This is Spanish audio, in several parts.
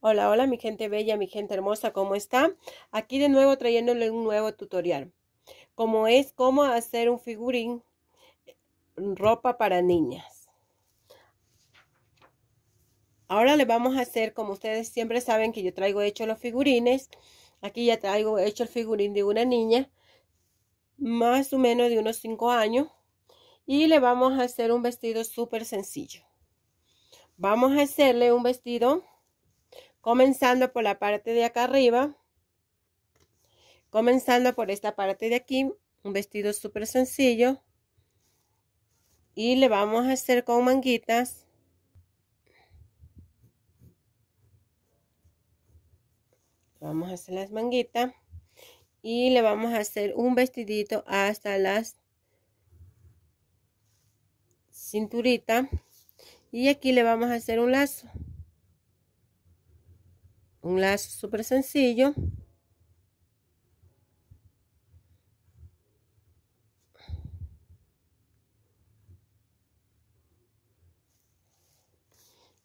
Hola, hola mi gente bella, mi gente hermosa, ¿cómo está? Aquí de nuevo trayéndole un nuevo tutorial. Como es cómo hacer un figurín mm, ropa para niñas. Ahora le vamos a hacer, como ustedes siempre saben que yo traigo hecho los figurines. Aquí ya traigo hecho el figurín de una niña, más o menos de unos 5 años. Y le vamos a hacer un vestido súper sencillo. Vamos a hacerle un vestido comenzando por la parte de acá arriba, comenzando por esta parte de aquí, un vestido súper sencillo y le vamos a hacer con manguitas vamos a hacer las manguitas y le vamos a hacer un vestidito hasta las cinturita y aquí le vamos a hacer un lazo un lazo súper sencillo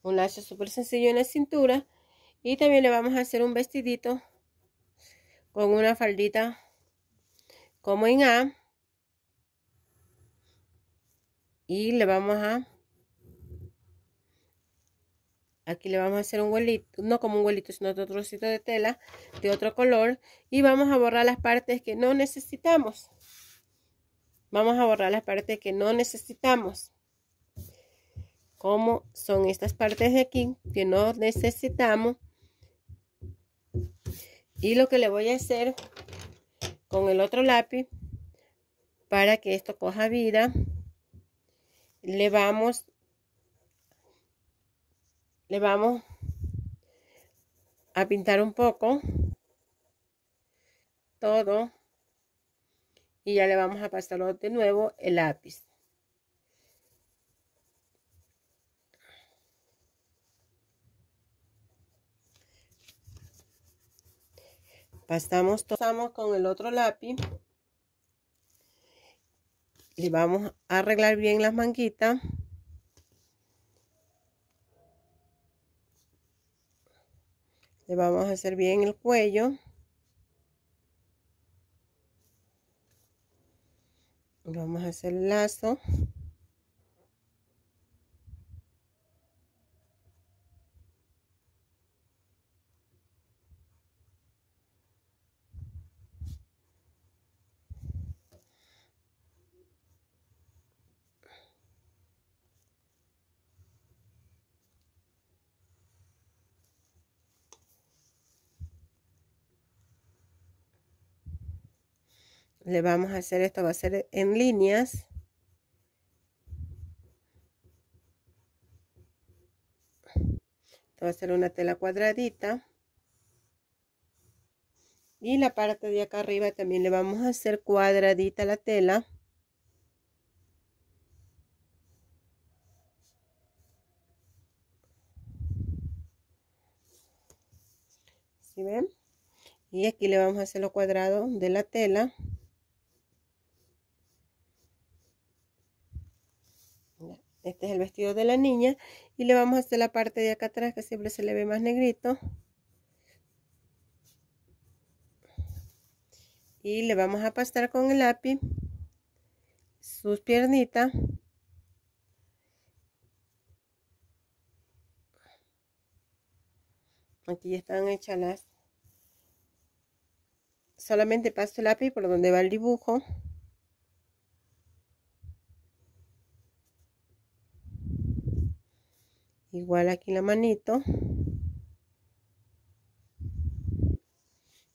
un lazo súper sencillo en la cintura y también le vamos a hacer un vestidito con una faldita como en A y le vamos a Aquí le vamos a hacer un huelito, no como un huelito, sino otro trocito de tela de otro color. Y vamos a borrar las partes que no necesitamos. Vamos a borrar las partes que no necesitamos. Como son estas partes de aquí que no necesitamos. Y lo que le voy a hacer con el otro lápiz para que esto coja vida, le vamos le vamos a pintar un poco todo y ya le vamos a pasar de nuevo el lápiz pasamos pasamos con el otro lápiz le vamos a arreglar bien las manguitas le vamos a hacer bien el cuello vamos a hacer el lazo le vamos a hacer esto, va a ser en líneas. Esto va a ser una tela cuadradita. Y la parte de acá arriba también le vamos a hacer cuadradita la tela. ¿Sí ven? Y aquí le vamos a hacer lo cuadrado de la tela. Este es el vestido de la niña. Y le vamos a hacer la parte de acá atrás que siempre se le ve más negrito. Y le vamos a pasar con el lápiz sus piernitas. Aquí ya están hechas las. Solamente paso el lápiz por donde va el dibujo. igual aquí la manito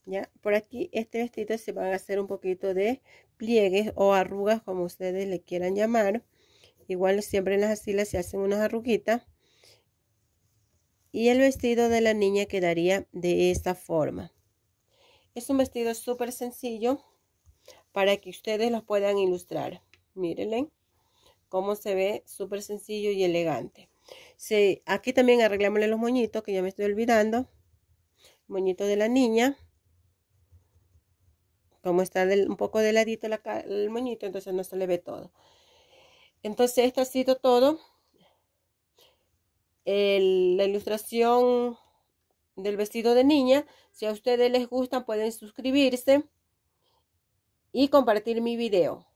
ya por aquí este vestido se van a hacer un poquito de pliegues o arrugas como ustedes le quieran llamar igual siempre en las asilas se hacen unas arruguitas y el vestido de la niña quedaría de esta forma es un vestido súper sencillo para que ustedes los puedan ilustrar mírenle cómo se ve súper sencillo y elegante Sí, aquí también arreglamos los moñitos, que ya me estoy olvidando. Moñito de la niña. Como está un poco de ladito la, el moñito, entonces no se le ve todo. Entonces, esto ha sido todo. la ilustración del vestido de niña. Si a ustedes les gusta, pueden suscribirse y compartir mi video.